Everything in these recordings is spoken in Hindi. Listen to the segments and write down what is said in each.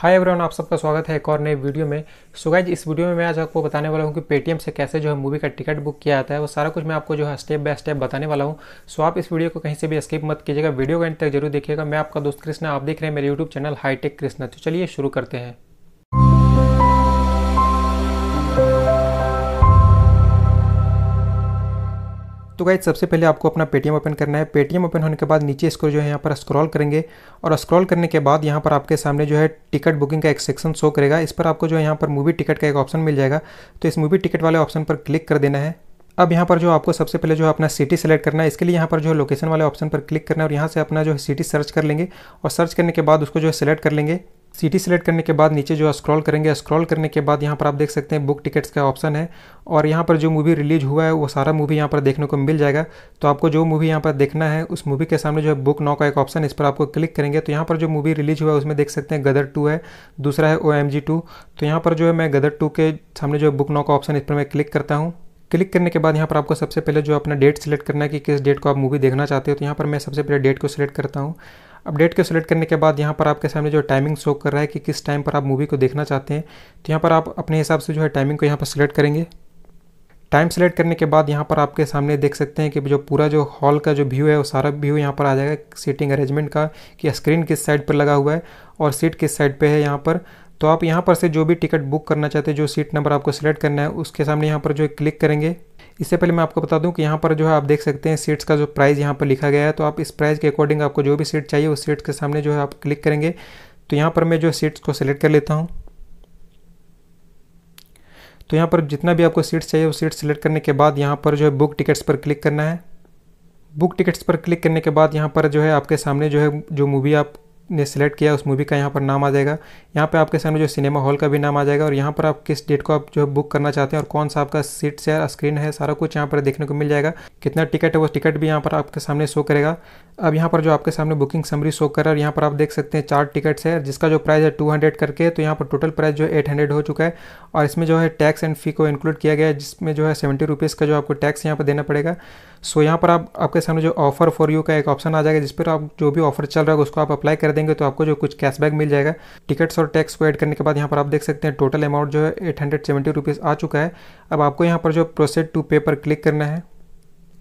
हाय एवरीवन आप सबका स्वागत है एक और नए वीडियो में सो गाइज इस वीडियो में मैं आज आपको बताने वाला हूँ कि पेटीएम से कैसे जो है मूवी का टिकट बुक किया जाता है वो सारा कुछ मैं आपको जो है स्टेप बाय स्टेप बताने वाला हूँ सो आप इस वीडियो को कहीं से भी स्किप मत कीजिएगा वीडियो का एंड तक जरूर देखिएगा मैं आपका दोस्त कृष्णा आप देख रहे हैं मेरे यूट्यूब चैनल हाईटेक कृष्णा तो चलिए शुरू करते हैं तो गाइज सबसे पहले आपको अपना पेटीएम ओपन करना है पेटीएम ओपन होने के बाद नीचे इसको जो है यहाँ पर स्क्रॉल करेंगे और स्क्रॉल करने के बाद यहाँ पर आपके सामने जो है टिकट बुकिंग का एक सेक्शन शो करेगा इस पर आपको जो है यहाँ पर मूवी टिकट का एक ऑप्शन मिल जाएगा तो इस मूवी टिकट वाले ऑप्शन पर क्लिक कर देना है अब यहाँ पर जो आपको सबसे पहले जो है अपना सिटी सेलेक्ट करना है इसके लिए यहाँ पर जो है लोकेशन वाले ऑप्शन पर क्लिक करना है और यहाँ से अपना जो है सिटी सर्च कर लेंगे और सर्च करने के बाद उसको जो है सिलेक्ट कर लेंगे सिटी सेलेक्ट करने के बाद नीचे जो स्क्रॉल करेंगे स्क्रॉल करने के बाद यहाँ पर आप देख सकते हैं बुक टिकट्स का ऑप्शन है और यहाँ पर जो मूवी रिलीज हुआ है वो सारा मूवी यहाँ पर देखने को मिल जाएगा तो आपको जो मूवी यहाँ पर देखना है उस मूवी के सामने जो है बुक नाउ का एक ऑप्शन इस पर आपको क्लिक करेंगे तो यहाँ पर जो मूवी रिलीज हुआ है उसमें देख सकते हैं गदर टू है दूसरा है ओ एम जी टू तो यहाँ पर जो है मैं गदर टू के सामने जो है बुक नाउ का ऑप्शन इस पर मैं क्लिक करता हूँ क्लिक करने के बाद यहाँ पर आपको सबसे पहले जो अपना डेट सेलेक्ट करना है कि किस डेट को आप मूवी देखना चाहते हो तो यहाँ पर मैं सबसे पहले डेट को सिलेक्ट करता हूँ अपडेट को सिलेक्ट करने के बाद यहाँ पर आपके सामने जो टाइमिंग शो कर रहा है कि किस टाइम पर आप मूवी को देखना चाहते हैं तो यहाँ पर आप अपने हिसाब से जो है टाइमिंग को यहाँ पर सिलेक्ट करेंगे टाइम सेलेक्ट करने के बाद यहाँ पर आपके सामने देख सकते हैं कि जो पूरा जो हॉल का जो व्यू है वो सारा व्यू यहाँ पर आ जाएगा सीटिंग अरेंजमेंट का कि स्क्रीन किस साइड पर लगा हुआ है और सीट किस साइड पर है यहाँ पर तो आप यहाँ पर से जो भी टिकट बुक करना चाहते हैं जो सीट नंबर आपको सिलेक्ट करना है उसके सामने यहाँ पर जो क्लिक करेंगे इससे पहले मैं आपको बता दूं कि यहाँ पर जो है आप देख सकते हैं सीट्स का जो प्राइस यहाँ पर लिखा गया है तो आप इस प्राइस के अकॉर्डिंग आपको जो भी सीट चाहिए उस सीट के सामने जो है आप क्लिक करेंगे तो यहाँ पर मैं जो सीट्स को सिलेक्ट कर लेता हूँ तो यहाँ पर जितना भी आपको सीट्स चाहिए वो सीट सिलेक्ट करने के बाद यहाँ पर जो है बुक टिकट्स पर क्लिक करना है बुक टिकट्स पर क्लिक करने के बाद यहाँ पर जो है आपके सामने जो है जो मूवी आप ने सिलेक्ट किया उस मूवी का यहाँ पर नाम आ जाएगा यहाँ पे आपके सामने जो सिनेमा हॉल का भी नाम आ जाएगा और यहाँ पर आप किस डेट को आप जो है बुक करना चाहते हैं और कौन सा आपका सीट से स्क्रीन है सारा कुछ यहाँ पर देखने को मिल जाएगा कितना टिकट है वो टिकट भी यहाँ पर आपके सामने शो करेगा अब यहाँ पर जो आपके सामने बुकिंग समरी शो कर रहा है और यहाँ पर आप देख सकते हैं चार टिकट्स है जिसका जो प्राइस है टू हंड्रेड करके तो यहाँ पर टोटल प्राइस जो है एट हंड्रेड हो चुका है और इसमें जो है टैक्स एंड फी को इंक्लूड किया गया है जिसमें जो है सेवेंटी रुपीज़ का जो आपको टैक्स यहाँ पर देना पड़ेगा सो यहाँ पर आप आपके सामने जो ऑफर फॉर यू का एक ऑप्शन आ जाएगा जिस पर आप जो भी ऑफर चल रहा है उसको आप अप्लाई कर देंगे तो आपको जो कुछ कैशबैक मिल जाएगा टिकट्स और टैक्स को ऐड करने के बाद यहाँ पर आप देख सकते हैं टोटल अमाउंट जो है एट हंड्रेड सेवेंटी रुपीज़ आ चुका है अब आपको यहाँ पर जो प्रोसेड टू पे पर क्लिक करना है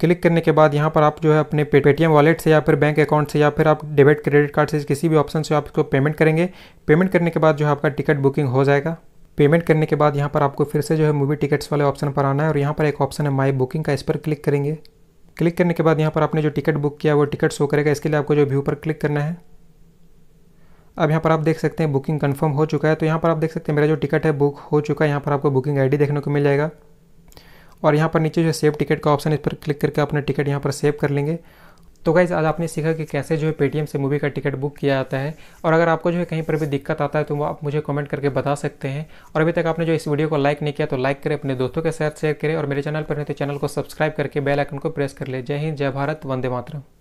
क्लिक करने के बाद यहाँ पर आप जो है अपने पेटीएम वॉलेट से या फिर बैंक अकाउंट से या फिर आप डेबिट क्रेडिट कार्ड से किसी भी ऑप्शन से आप इसको पेमेंट करेंगे पेमेंट करने के बाद जो है आपका टिकट बुकिंग हो जाएगा पेमेंट करने के बाद यहाँ पर आपको फिर से जो है मूवी टिकट्स वाले ऑप्शन पर आना है और यहाँ पर एक ऑप्शन है माई बुकिंग का इस पर क्लिक करेंगे क्लिक करने के बाद यहाँ पर आपने जो टिकट बुक किया वो टिकट शो करेगा इसके लिए आपको जो व्यू पर क्लिक करना है अब यहाँ पर आप देख सकते हैं बुकिंग कंफर्म हो चुका है तो यहाँ पर आप देख सकते हैं मेरा जो टिकट है बुक हो चुका है यहाँ पर आपको बुकिंग आईडी देखने को मिल जाएगा और यहाँ पर नीचे जो सेव टिकट का ऑप्शन इस पर क्लिक करके अपना टिकट यहाँ पर सेव कर लेंगे तो गाइज़ आज आपने सीखा कि कैसे जो है पेटीएम से मूवी का टिकट बुक किया जाता है और अगर आपको जो है कहीं पर भी दिक्कत आता है तो वो आप मुझे कमेंट करके बता सकते हैं और अभी तक आपने जो इस वीडियो को लाइक नहीं किया तो लाइक करें अपने दोस्तों के साथ शेयर करें और मेरे चैनल पर नहीं तो चैनल को सब्सक्राइब करके बेल आइकन को प्रेस कर ले जय हिंद जय भारत वंदे मातरम